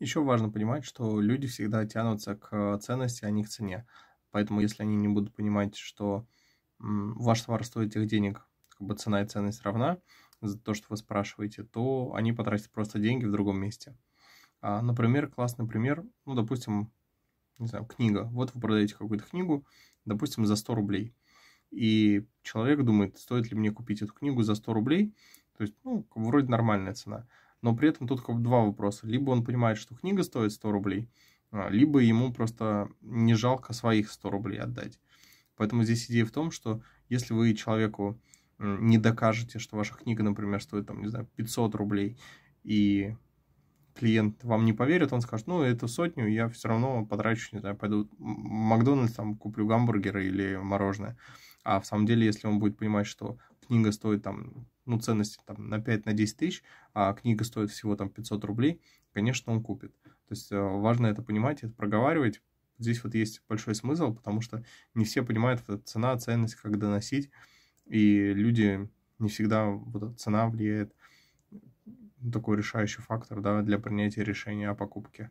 Еще важно понимать, что люди всегда тянутся к ценности, а не к цене. Поэтому, если они не будут понимать, что ваш товар стоит этих денег, как бы цена и ценность равна за то, что вы спрашиваете, то они потратят просто деньги в другом месте. А, например, классный пример, ну, допустим, не знаю, книга. Вот вы продаете какую-то книгу, допустим, за 100 рублей. И человек думает, стоит ли мне купить эту книгу за 100 рублей. То есть, ну, вроде нормальная цена но при этом тут как бы два вопроса. Либо он понимает, что книга стоит 100 рублей, а, либо ему просто не жалко своих 100 рублей отдать. Поэтому здесь идея в том, что если вы человеку не докажете, что ваша книга, например, стоит, там, не знаю, 500 рублей, и клиент вам не поверит, он скажет, ну, эту сотню я все равно потрачу, не знаю, пойду в Макдональдс, там, куплю гамбургеры или мороженое. А в самом деле, если он будет понимать, что книга стоит там, ну, ценности там на 5-10 на тысяч, а книга стоит всего там 500 рублей, конечно, он купит. То есть э, важно это понимать, это проговаривать. Здесь вот есть большой смысл, потому что не все понимают, вот цена, ценность, как доносить, и люди не всегда вот цена влияет такой решающий фактор да, для принятия решения о покупке.